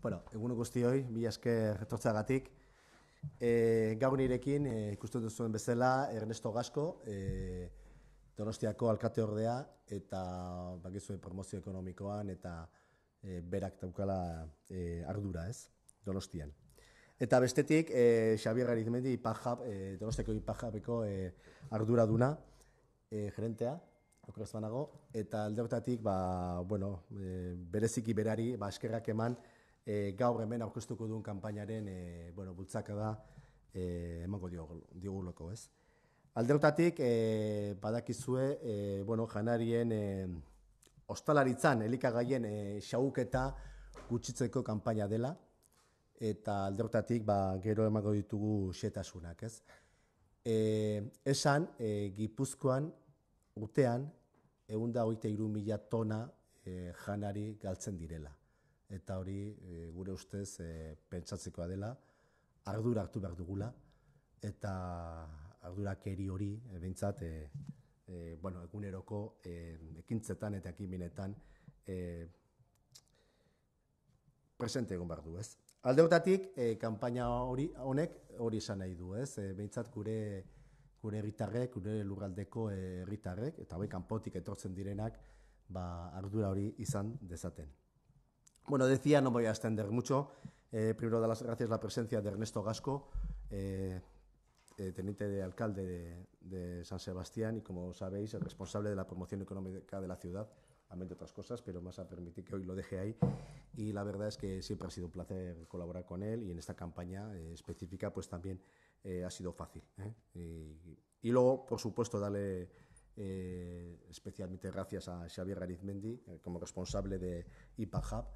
Bueno, egun guzti hoi, mi aske retortzagatik. E, eh, gaur nirekin, e, ikusten duzuen bezala, Ernesto Gasco, e, Donostiako alkate ordea, eta bakizue promozio ekonomikoan, eta e, berak taukala e, ardura, ez? Donostian. Eta bestetik, e, Xabier Arizmendi, ipajab, e, Donostiako ipajabeko e, ardura duna, e, gerentea, okrez eta alde ba, bueno, e, bereziki berari, ba, eskerrak eman, e, gaur hemen aurkeztuko duen kanpainaren e, bueno, bultzaka da e, emango digulako, ez? Alderotatik, e, badakizue, e, bueno, janarien e, ostalaritzan, elikagaien e, xauketa gutxitzeko kanpaina dela, eta aldertatik ba, gero emango ditugu xetasunak, ez? E, esan, e, gipuzkoan, urtean, egun da tona e, janari galtzen direla eta hori e, gure ustez e, dela ardura hartu behar dugula eta ardurak eri hori e, behintzat e, e, bueno, eguneroko e, ekintzetan eta ekiminetan e, presente egon behar du ez. Aldeutatik e, kanpaina hori honek hori izan nahi du ez e, behintzat gure gure erritarrek, gure lurraldeko erritarrek, eta bai kanpotik etortzen direnak, ba, ardura hori izan dezaten. Bueno, decía, no voy a extender mucho. Eh, primero, dar las gracias a la presencia de Ernesto Gasco, eh, eh, teniente de alcalde de, San Sebastián y, como sabéis, el responsable de la promoción económica de la ciudad, amén de otras cosas, pero más a permitir que hoy lo deje ahí. Y la verdad es que siempre ha sido un placer colaborar con él y en esta campaña específica, pues también ha sido fácil. Y, luego, por supuesto, darle. especialmente gracias a Xavier Arizmendi como responsable de IPA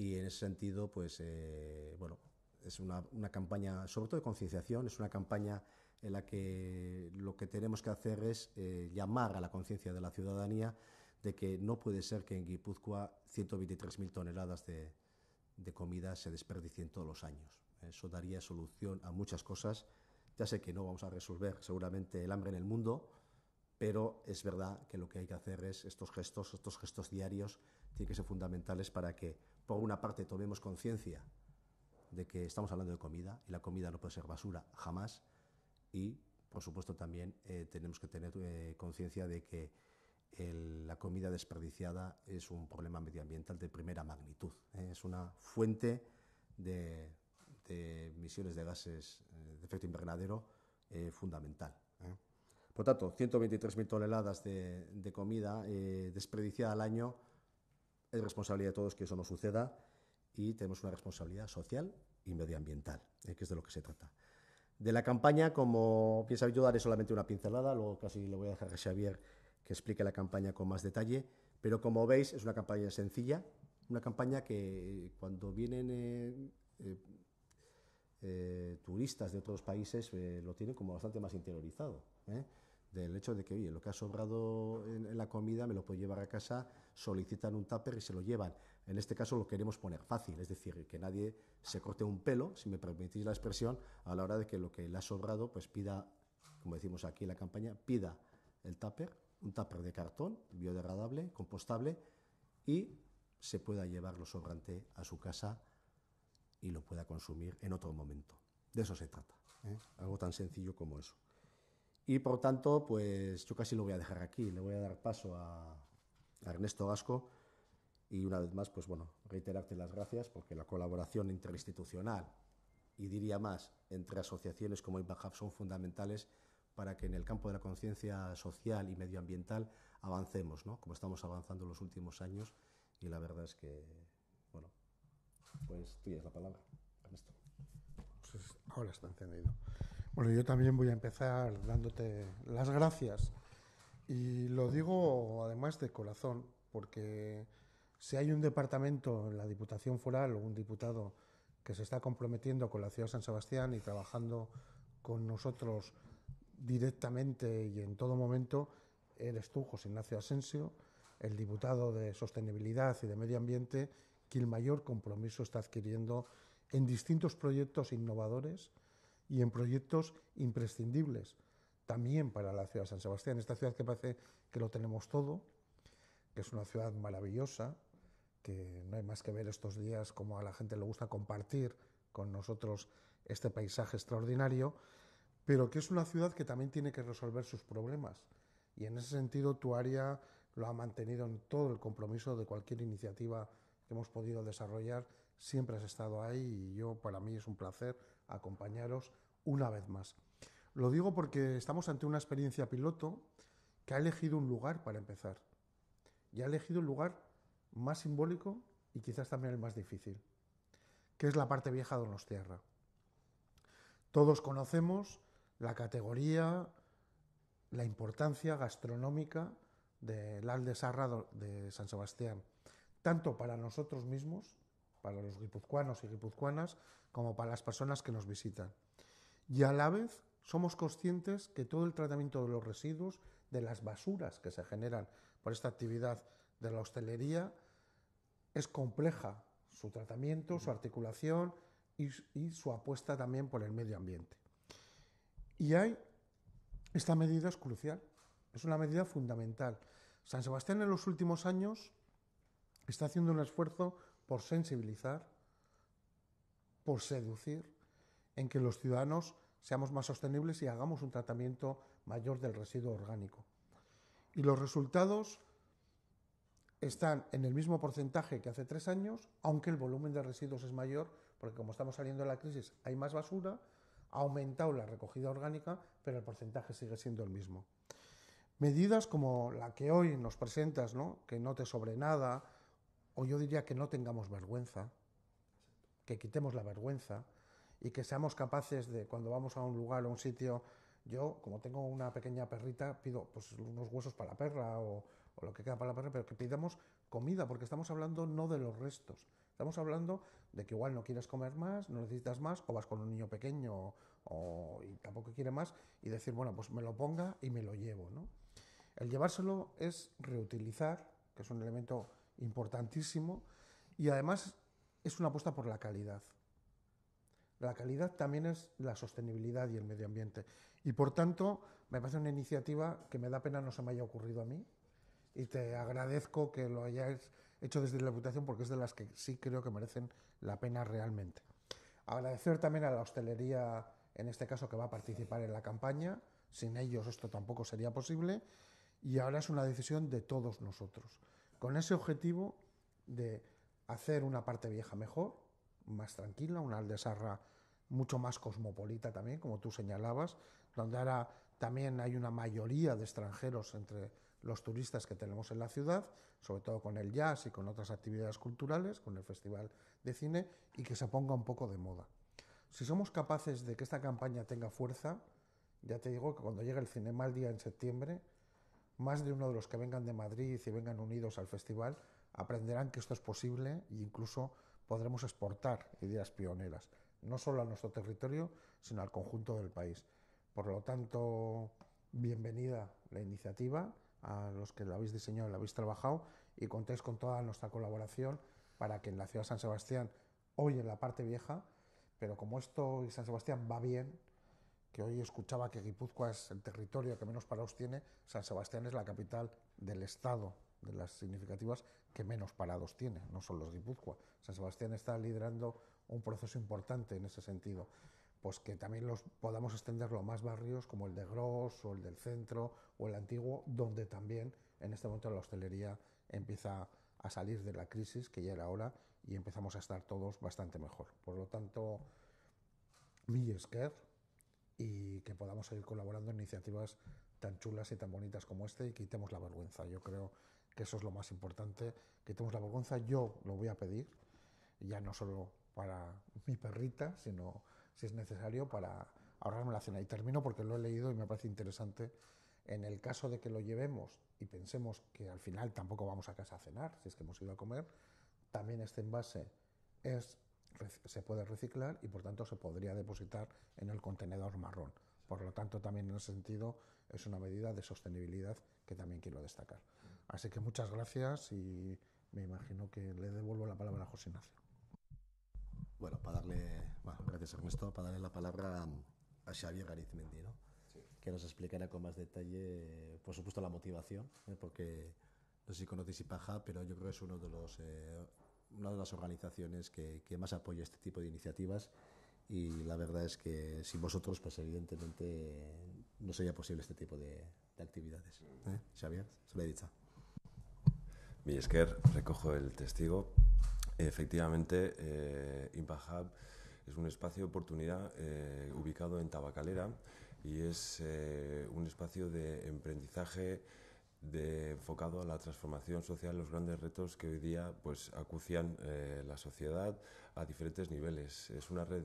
y en ese sentido, pues, eh, bueno, es una, campaña, sobre todo de concienciación, es una campaña en la que lo que tenemos que hacer es eh, llamar a la conciencia de la ciudadanía de que no puede ser que en Guipúzcoa 123.000 toneladas de, de, comida se desperdicien todos los años. Eso daría solución a muchas cosas. Ya sé que no vamos a resolver seguramente el hambre en el mundo, pero es verdad que lo que hay que hacer es estos gestos, estos gestos diarios, tienen que ser fundamentales para que por una parte tomemos conciencia de que estamos hablando de comida y la comida no puede ser basura jamás y por supuesto también eh, tenemos que tener eh, conciencia de que la comida desperdiciada es un problema medioambiental de primera magnitud. Eh, es una fuente de, emisiones de gases de efecto invernadero fundamental. Por tanto, 123.000 toneladas de, de comida desperdiciada al año es responsabilidad de todos que eso no suceda y tenemos una responsabilidad social y medioambiental, eh, que es de lo que se trata. De la campaña, como bien sabéis, yo daré solamente una pincelada, luego casi le voy a dejar a Xavier que explique la campaña con más detalle, pero como veis es una campaña sencilla, una campaña que cuando vienen eh, eh, turistas de otros países lo tienen como bastante más interiorizado del hecho de que, lo que ha sobrado en, la comida me lo puedo llevar a casa, solicitan un tupper y se lo llevan. En este caso lo queremos poner fácil, es decir, que nadie se corte un pelo, si me permitís la expresión, a la hora de que lo que le ha sobrado, pues pida, como decimos aquí en la campaña, pida el tupper, un tupper de cartón, biodegradable, compostable, y se pueda llevar lo sobrante a su casa y lo pueda consumir en otro momento. De eso se trata, ¿eh? algo tan sencillo como eso. Y por tanto, pues yo casi lo voy a dejar aquí. Le voy a dar paso a, Ernesto Gasco y una vez más, pues bueno, reiterarte las gracias porque la colaboración interinstitucional y diría más entre asociaciones como Ibajab son fundamentales para que en el campo de la conciencia social y medioambiental avancemos, ¿no? Como estamos avanzando en los últimos años y la verdad es que, bueno, pues tuya la palabra, Ernesto. Pues, ahora está encendido. Bueno, yo también voy a empezar dándote las gracias. Y lo digo además de corazón, porque si hay un departamento en la Diputación Foral o un diputado que se está comprometiendo con la ciudad de San Sebastián y trabajando con nosotros directamente y en todo momento, eres tú, José Ignacio Asensio, el diputado de Sostenibilidad y de Medio Ambiente, que el mayor compromiso está adquiriendo en distintos proyectos innovadores y en proyectos imprescindibles también para la ciudad de San Sebastián, esta ciudad que parece que lo tenemos todo, que es una ciudad maravillosa, que no hay más que ver estos días como a la gente le gusta compartir con nosotros este paisaje extraordinario, pero que es una ciudad que también tiene que resolver sus problemas. Y en ese sentido tu área lo ha mantenido en todo el compromiso de cualquier iniciativa que hemos podido desarrollar. Siempre has estado ahí y yo para mí es un placer acompañaros una vez más. Lo digo porque estamos ante una experiencia piloto que ha elegido un lugar para empezar. Y ha elegido un lugar más simbólico y quizás también el más difícil, que es la parte vieja de tierra Todos conocemos la categoría, la importancia gastronómica del Alde Sarrado de San Sebastián, tanto para nosotros mismos para los guipuzcoanos y guipuzcoanas como para las personas que nos visitan. Y a la vez somos conscientes que todo el tratamiento de los residuos, de las basuras que se generan por esta actividad de la hostelería, es compleja su tratamiento, su articulación y, su apuesta también por el medio ambiente. Y hay, esta medida es crucial, es una medida fundamental. San Sebastián en los últimos años está haciendo un esfuerzo por sensibilizar, por seducir, en que los ciudadanos seamos más sostenibles y hagamos un tratamiento mayor del residuo orgánico. Y los resultados están en el mismo porcentaje que hace tres años, aunque el volumen de residuos es mayor, porque como estamos saliendo de la crisis hay más basura, ha aumentado la recogida orgánica, pero el porcentaje sigue siendo el mismo. Medidas como la que hoy nos presentas, ¿no? que no te sobre nada, o yo diría que no tengamos vergüenza, que quitemos la vergüenza y que seamos capaces de, cuando vamos a un lugar o un sitio, yo, como tengo una pequeña perrita, pido pues, unos huesos para la perra o, lo que queda para la perra, pero que pidamos comida, porque estamos hablando no de los restos, estamos hablando de que igual no quieres comer más, no necesitas más, o vas con un niño pequeño o, y tampoco quiere más, y decir, bueno, pues me lo ponga y me lo llevo. El llevárselo es reutilizar, que es un elemento importantísimo, y además es una apuesta por la calidad. La calidad también es la sostenibilidad y el medio ambiente. Y por tanto, me parece una iniciativa que me da pena no se me haya ocurrido a mí. Y te agradezco que lo hayáis hecho desde la Diputación porque es de las que sí creo que merecen la pena realmente. Agradecer también a la hostelería, en este caso, que va a participar en la campaña. Sin ellos esto tampoco sería posible. Y ahora es una decisión de todos nosotros con ese objetivo de hacer una parte vieja mejor, más tranquila, una aldeasarra mucho más cosmopolita también, como tú señalabas, donde ahora también hay una mayoría de extranjeros entre los turistas que tenemos en la ciudad, sobre todo con el jazz y con otras actividades culturales, con el festival de cine, y que se ponga un poco de moda. Si somos capaces de que esta campaña tenga fuerza, ya te digo que cuando llegue el Cinema al Día en septiembre, más de uno de los que vengan de Madrid y vengan unidos al festival aprenderán que esto es posible e incluso podremos exportar ideas pioneras, no solo a nuestro territorio, sino al conjunto del país. Por lo tanto, bienvenida la iniciativa a los que la habéis diseñado, la habéis trabajado y contéis con toda nuestra colaboración para que en la ciudad de San Sebastián, hoy en la parte vieja, pero como esto y San Sebastián va bien, que hoy escuchaba que Guipúzcoa es el territorio que menos parados tiene, San Sebastián es la capital del Estado, de las significativas que menos parados tiene, no son los Guipúzcoa. San Sebastián está liderando un proceso importante en ese sentido. Pues que también los podamos extenderlo a más barrios como el de Gros o el del centro o el antiguo, donde también en este momento la hostelería empieza a salir de la crisis, que ya era ahora y empezamos a estar todos bastante mejor. Por lo tanto, mi y que podamos seguir colaborando en iniciativas tan chulas y tan bonitas como este y quitemos la vergüenza. Yo creo que eso es lo más importante, quitemos la vergüenza. Yo lo voy a pedir, ya no solo para mi perrita, sino si es necesario para ahorrarme la cena. Y termino porque lo he leído y me parece interesante. En el caso de que lo llevemos y pensemos que al final tampoco vamos a casa a cenar, si es que hemos ido a comer, también este envase es se puede reciclar y por tanto se podría depositar en el contenedor marrón. Por lo tanto, también en ese sentido es una medida de sostenibilidad que también quiero destacar. Así que muchas gracias y me imagino que le devuelvo la palabra a José Ignacio. Bueno, para darle, bueno, gracias Ernesto, para darle la palabra a Xavier Garizmendi, ¿no? que nos explicará con más detalle, por supuesto, la motivación, ¿eh? porque no sé si conocéis Ipaja, pero yo creo que es uno de los eh, una de las organizaciones que, más apoya este tipo de iniciativas y la verdad es que sin vosotros, pues evidentemente no sería posible este tipo de, de actividades. ¿eh? Xavier, se lo he dicho. Mi recojo el testigo. Efectivamente, eh, Impact es un espacio de oportunidad eh, ubicado en Tabacalera y es eh, un espacio de emprendizaje de, enfocado a la transformación social, los grandes retos que hoy día pues, acucian eh, la sociedad a diferentes niveles. Es una red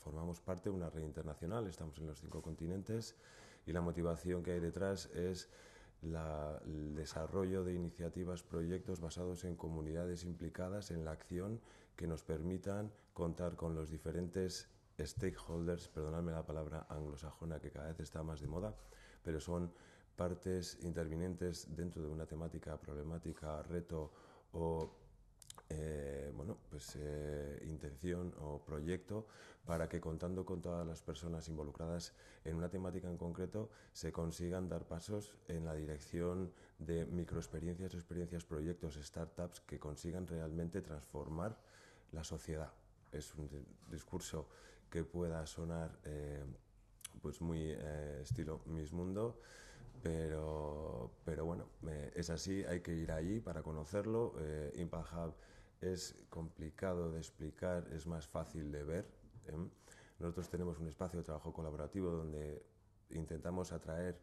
formamos parte de una red internacional, estamos en los cinco continentes y la motivación que hay detrás es la, el desarrollo de iniciativas, proyectos basados en comunidades implicadas en la acción que nos permitan contar con los diferentes stakeholders, perdonadme la palabra anglosajona que cada vez está más de moda, pero son partes intervinientes dentro de una temática, problemática, reto o eh, bueno, pues, eh, intención o proyecto para que contando con todas las personas involucradas en una temática en concreto se consigan dar pasos en la dirección de microexperiencias, experiencias, proyectos, startups que consigan realmente transformar la sociedad. Es un discurso que pueda sonar eh, pues muy estilo Miss Mundo, pero, pero bueno, eh, es así, hay que ir allí para conocerlo. Eh, Impact Hub es complicado de explicar, es más fácil de ver. ¿eh? Nosotros tenemos un espacio de trabajo colaborativo donde intentamos atraer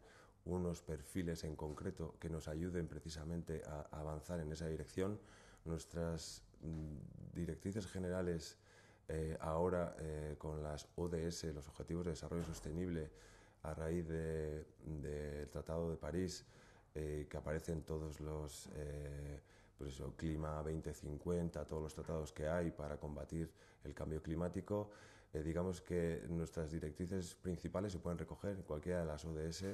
unos perfiles en concreto que nos ayuden precisamente a avanzar en esa dirección. Nuestras mm, directrices generales eh, ahora con las ODS, los Objetivos de Desarrollo Sostenible, a raíz del Tratado de París, eh, que aparecen todos los, eh, pues eso, clima 2050, todos los tratados que hay para combatir el cambio climático, eh, digamos que nuestras directrices principales se pueden recoger en cualquiera de las ODS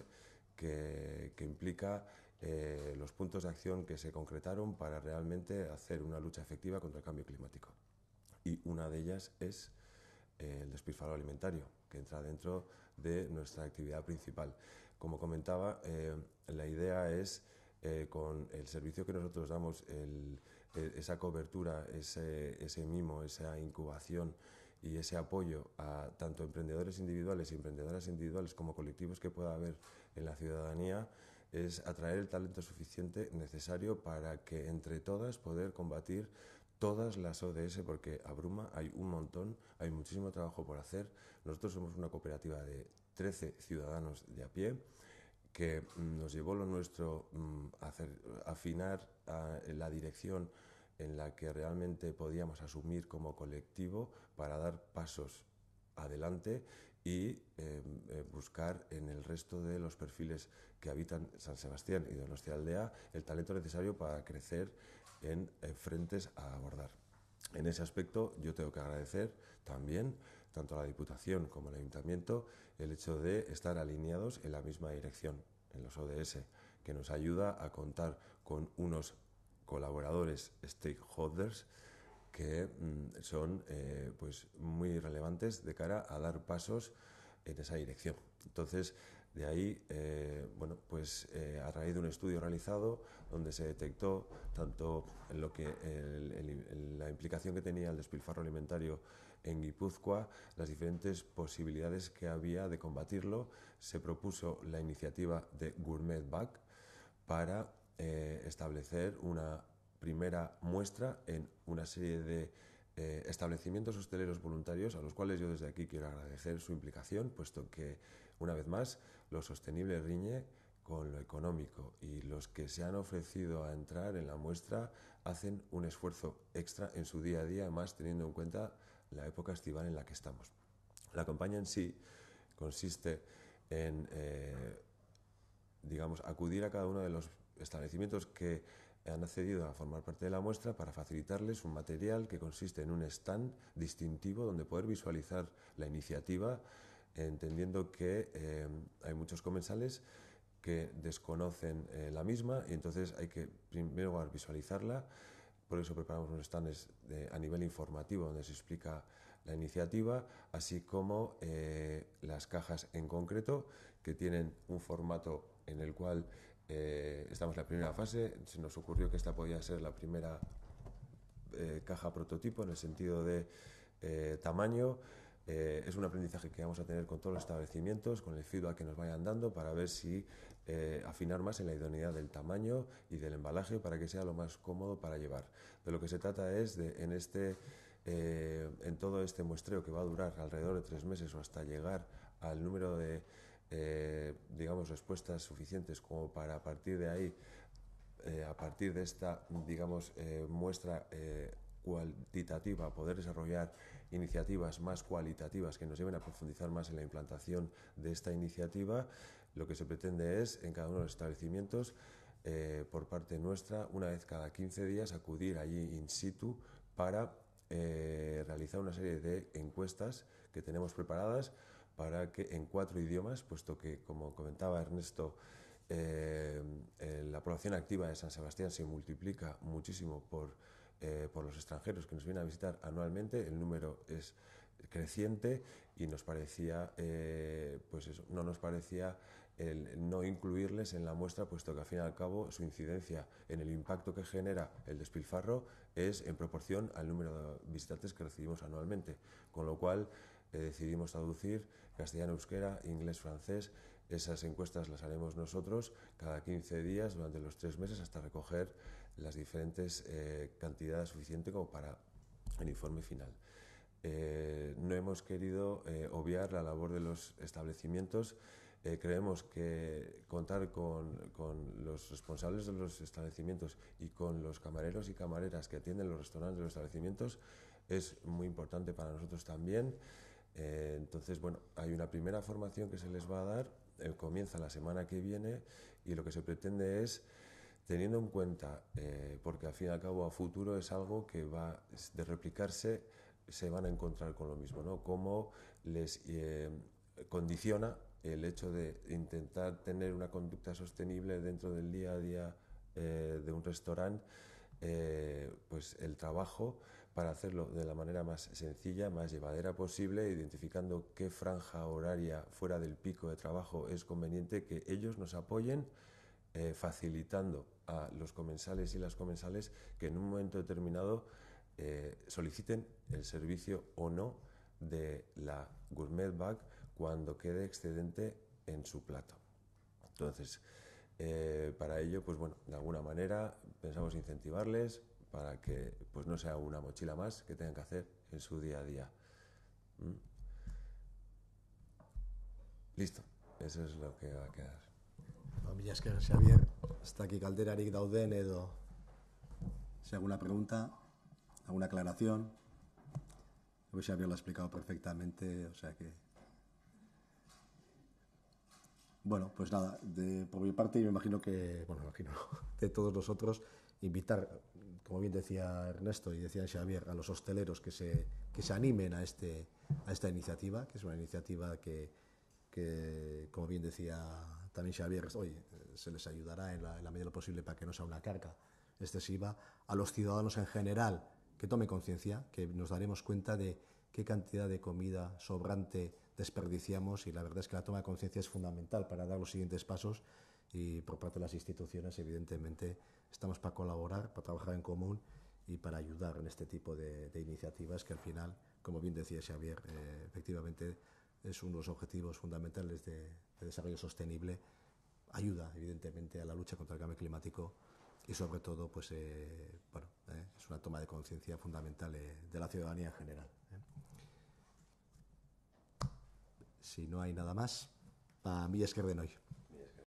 que, que, implica eh, los puntos de acción que se concretaron para realmente hacer una lucha efectiva contra el cambio climático. Y una de ellas es el despilfarro alimentario, que entra dentro de nuestra actividad principal. Como comentaba, eh, la idea es eh, con el servicio que nosotros damos, e, esa cobertura, ese, ese, mimo, esa incubación y ese apoyo a tanto emprendedores individuales y emprendedoras individuales como colectivos que pueda haber en la ciudadanía, es atraer el talento suficiente necesario para que entre todas poder combatir todas las ODS porque abruma, hay un montón, hay muchísimo trabajo por hacer. Nosotros somos una cooperativa de 13 ciudadanos de a pie que mm, nos llevó lo nuestro mm, a afinar la dirección en la que realmente podíamos asumir como colectivo para dar pasos adelante y em, eh, buscar en el resto de los perfiles que habitan San Sebastián y Donostia Aldea el talento necesario para crecer en eh, frentes a abordar. En ese aspecto yo tengo que agradecer también tanto a la Diputación como al Ayuntamiento el hecho de estar alineados en la misma dirección, en los ODS, que nos ayuda a contar con unos colaboradores, stakeholders, que mm, son eh, pues muy relevantes de cara a dar pasos en esa dirección. Entonces, de ahí, eh, bueno, pues eh, a raíz de un estudio realizado donde se detectó tanto lo que la implicación que tenía el despilfarro alimentario en Guipúzcoa, las diferentes posibilidades que había de combatirlo, se propuso la iniciativa de Gourmet Back para establecer una primera muestra en una serie de eh, establecimientos hosteleros voluntarios a los cuales yo desde aquí quiero agradecer su implicación, puesto que, una vez más, lo sostenible riñe con lo económico y los que se han ofrecido a entrar en la muestra hacen un esfuerzo extra en su día a día, más teniendo en cuenta la época estival en la que estamos. La campaña en sí consiste en, eh, digamos, acudir a cada uno de los establecimientos que han accedido a formar parte de la muestra para facilitarles un material que consiste en un stand distintivo donde poder visualizar la iniciativa, entendiendo que eh, hay muchos comensales que desconocen eh, la misma y entonces hay que primero visualizarla. Por eso preparamos unos stands a nivel informativo donde se explica la iniciativa, así como eh, las cajas en concreto que tienen un formato en el cual eh, estamos en la primera fase, se nos ocurrió que esta podía ser la primera eh, caja prototipo en el sentido de eh, tamaño. es un aprendizaje que vamos a tener con todos los establecimientos, con el feedback que nos vayan dando para ver si afinar más en la idoneidad del tamaño y del embalaje para que sea lo más cómodo para llevar. De lo que se trata es de en este en todo este muestreo que va a durar alrededor de tres meses o hasta llegar al número de eh, digamos, respuestas suficientes como para a partir de ahí, eh, a partir de esta, digamos, eh, muestra cualitativa, poder desarrollar iniciativas más cualitativas que nos lleven a profundizar más en la implantación de esta iniciativa, lo que se pretende es en cada uno de los establecimientos por parte nuestra, una vez cada 15 días, acudir allí in situ para realizar una serie de encuestas que tenemos preparadas para que en cuatro idiomas, puesto que, como comentaba Ernesto, eh, eh, la población activa de San Sebastián se multiplica muchísimo eh, por, los extranjeros que nos vienen a visitar anualmente, el número es creciente y nos parecía, pues no nos parecía el no incluirles en la muestra, puesto que al fin y al cabo su incidencia en el impacto que genera el despilfarro es en proporción al número de visitantes que recibimos anualmente, con lo cual eh, decidimos traducir castellano-euskera, inglés-francés. Esas encuestas las haremos nosotros cada 15 días durante los tres meses hasta recoger las diferentes eh, cantidades suficientes como para el informe final. Eh, no hemos querido obviar la labor de los establecimientos. creemos que contar con, con, los responsables de los establecimientos y con los camareros y camareras que atienden los restaurantes de los establecimientos es muy importante para nosotros también. Eh, entonces, bueno, hay una primera formación que se les va a dar, eh, comienza la semana que viene y lo que se pretende es, teniendo en cuenta, eh, porque a fin y al cabo a futuro es algo que va de replicarse, se van a encontrar con lo mismo, ¿no? Cómo les condiciona el hecho de intentar tener una conducta sostenible dentro del día a día de un restaurante, pues el trabajo, para hacerlo de la manera más sencilla, más llevadera posible, identificando qué franja horaria fuera del pico de trabajo es conveniente que ellos nos apoyen eh, facilitando a los comensales y las comensales que en un momento determinado eh, soliciten el servicio o no de la gourmet bag cuando quede excedente en su plato. Entonces, eh, para ello, pues bueno, de alguna manera pensamos incentivarles, para que pues no sea una mochila más que tengan que hacer en su día a día. ¿Mm? Listo, eso es lo que va a quedar. Familias que Javier. Xavier, aquí Caldera, alderarik dauden edo si alguna pregunta, alguna aclaración. Creo que Xavier lo ha explicado perfectamente, o sea que... Bueno, pues nada, por mi parte me imagino que, bueno, imagino, de todos nosotros, invitar como bien decía Ernesto y decía Xavier, a los hosteleros que se, se animen a, este, a esta iniciativa, que es una iniciativa que, como bien decía también Xavier, hoy se les ayudará en la, en la, medida de lo posible para que no sea una carga excesiva, a los ciudadanos en general que tome conciencia, que nos daremos cuenta de qué cantidad de comida sobrante desperdiciamos y la verdad es que la toma de conciencia es fundamental para dar los siguientes pasos y por parte de las instituciones, evidentemente, estamos para colaborar, para trabajar en común y para ayudar en este tipo de, iniciativas que al final, como bien decía Xavier, eh, efectivamente es uno de los objetivos fundamentales de, desarrollo sostenible, ayuda evidentemente a la lucha contra el cambio climático y sobre todo, pues, eh, eh, es una toma de conciencia fundamental de la ciudadanía en general. Si no hay nada más, para mí es que hoy.